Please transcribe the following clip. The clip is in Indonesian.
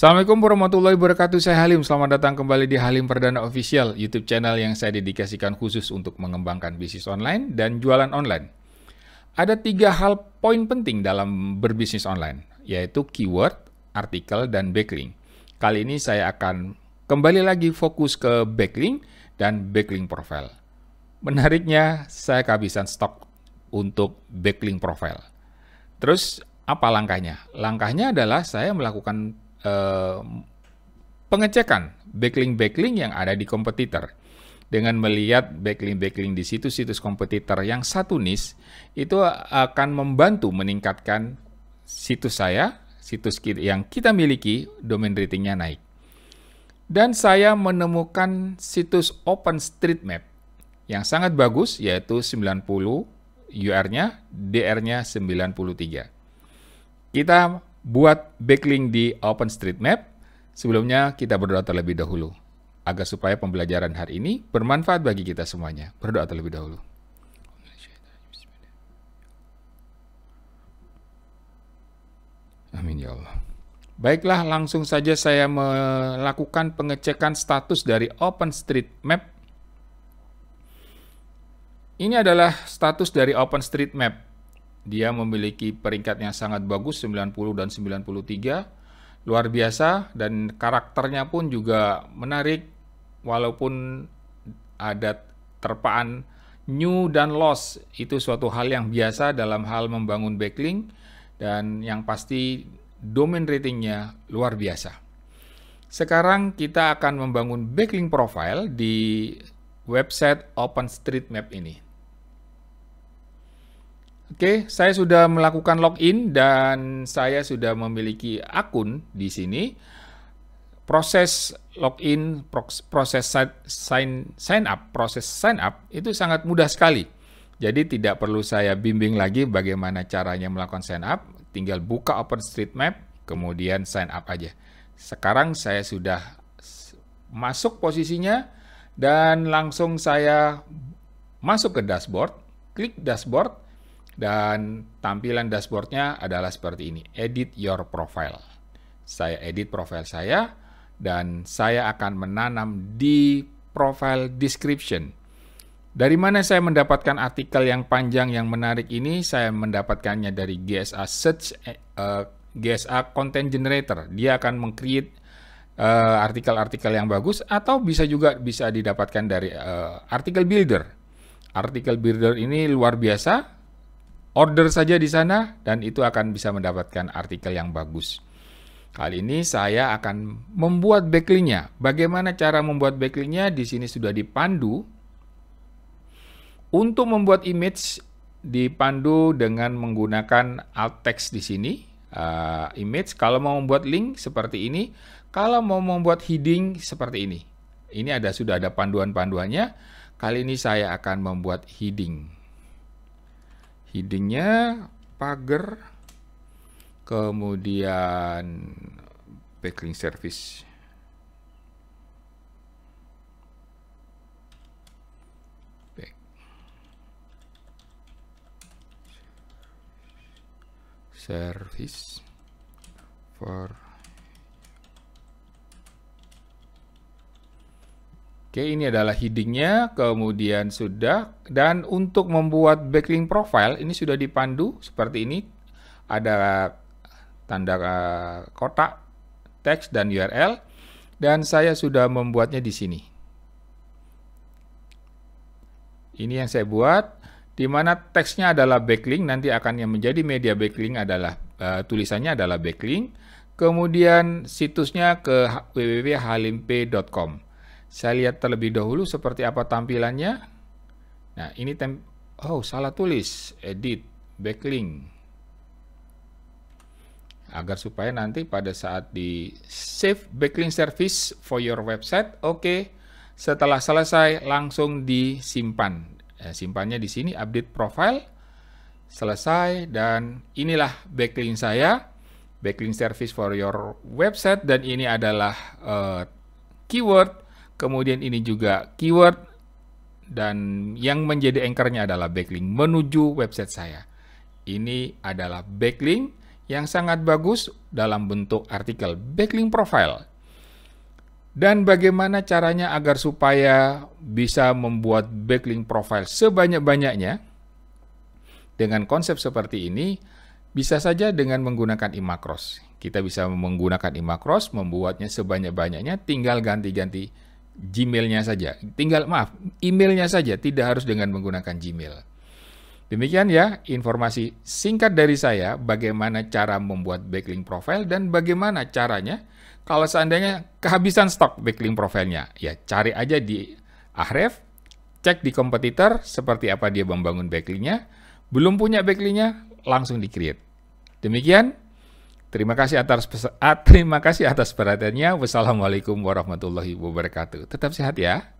Assalamualaikum warahmatullahi wabarakatuh, saya Halim. Selamat datang kembali di Halim Perdana Official, YouTube channel yang saya dedikasikan khusus untuk mengembangkan bisnis online dan jualan online. Ada tiga hal poin penting dalam berbisnis online, yaitu keyword, artikel, dan backlink. Kali ini saya akan kembali lagi fokus ke backlink dan backlink profile. Menariknya, saya kehabisan stok untuk backlink profile. Terus, apa langkahnya? Langkahnya adalah saya melakukan Eh, pengecekan backlink-backlink yang ada di kompetitor. Dengan melihat backlink-backlink di situs-situs kompetitor yang satu nis, itu akan membantu meningkatkan situs saya, situs yang kita miliki, domain ratingnya naik. Dan saya menemukan situs OpenStreetMap yang sangat bagus, yaitu 90 UR-nya, DR-nya 93. Kita buat backlink di OpenStreetMap? Sebelumnya kita berdoa terlebih dahulu agar supaya pembelajaran hari ini bermanfaat bagi kita semuanya. Berdoa terlebih dahulu. Amin ya Allah. Baiklah, langsung saja saya melakukan pengecekan status dari OpenStreetMap. Ini adalah status dari OpenStreetMap. Dia memiliki peringkat yang sangat bagus 90 dan 93. Luar biasa dan karakternya pun juga menarik walaupun ada terpaan new dan lost itu suatu hal yang biasa dalam hal membangun backlink dan yang pasti domain ratingnya luar biasa. Sekarang kita akan membangun backlink profile di website OpenStreetMap ini. Oke, okay, saya sudah melakukan login dan saya sudah memiliki akun di sini. Proses login, proses sign sign up, proses sign up itu sangat mudah sekali. Jadi tidak perlu saya bimbing lagi bagaimana caranya melakukan sign up, tinggal buka OpenStreetMap kemudian sign up aja. Sekarang saya sudah masuk posisinya dan langsung saya masuk ke dashboard, klik dashboard dan tampilan dashboardnya adalah seperti ini, edit your profile. Saya edit profile saya, dan saya akan menanam di profile description. Dari mana saya mendapatkan artikel yang panjang yang menarik ini? Saya mendapatkannya dari GSA Search, uh, eh, GSA Content Generator. Dia akan mengcreate eh, artikel-artikel yang bagus atau bisa juga bisa didapatkan dari uh, artikel builder. Artikel builder ini luar biasa Order saja di sana dan itu akan bisa mendapatkan artikel yang bagus. Kali ini saya akan membuat backlinknya. Bagaimana cara membuat backlinknya? Di sini sudah dipandu. Untuk membuat image dipandu dengan menggunakan alt text di sini. Uh, image kalau mau membuat link seperti ini, kalau mau membuat heading seperti ini. Ini ada sudah ada panduan-panduannya. Kali ini saya akan membuat heading hidungnya pagar kemudian backlink service Back. service for Oke, ini adalah headingnya, kemudian sudah. Dan untuk membuat backlink profile, ini sudah dipandu seperti ini. Ada tanda eh, kotak, teks, dan URL. Dan saya sudah membuatnya di sini. Ini yang saya buat, di mana teksnya adalah backlink, nanti akan yang menjadi media backlink adalah, uh, tulisannya adalah backlink. Kemudian situsnya ke www.halimp.com. Saya lihat terlebih dahulu seperti apa tampilannya. Nah, ini tem oh, salah tulis, edit, backlink. Agar supaya nanti pada saat di save backlink service for your website, oke. Okay. Setelah selesai langsung disimpan. Eh, simpannya di sini update profile. Selesai dan inilah backlink saya backlink service for your website dan ini adalah uh, keyword Kemudian ini juga keyword dan yang menjadi anchornya adalah backlink menuju website saya. Ini adalah backlink yang sangat bagus dalam bentuk artikel backlink profile. Dan bagaimana caranya agar supaya bisa membuat backlink profile sebanyak-banyaknya? Dengan konsep seperti ini, bisa saja dengan menggunakan imacross. Kita bisa menggunakan imacross membuatnya sebanyak-banyaknya, tinggal ganti-ganti Gmailnya saja. Tinggal maaf, emailnya saja, tidak harus dengan menggunakan Gmail. Demikian ya informasi singkat dari saya bagaimana cara membuat backlink profile dan bagaimana caranya kalau seandainya kehabisan stok backlink profilnya. Ya cari aja di Ahref, cek di kompetitor seperti apa dia membangun backlinknya. Belum punya backlinknya, langsung di-create. Demikian Terima kasih atas ah, terima kasih atas perhatiannya. Wassalamualaikum warahmatullahi wabarakatuh. Tetap sehat ya.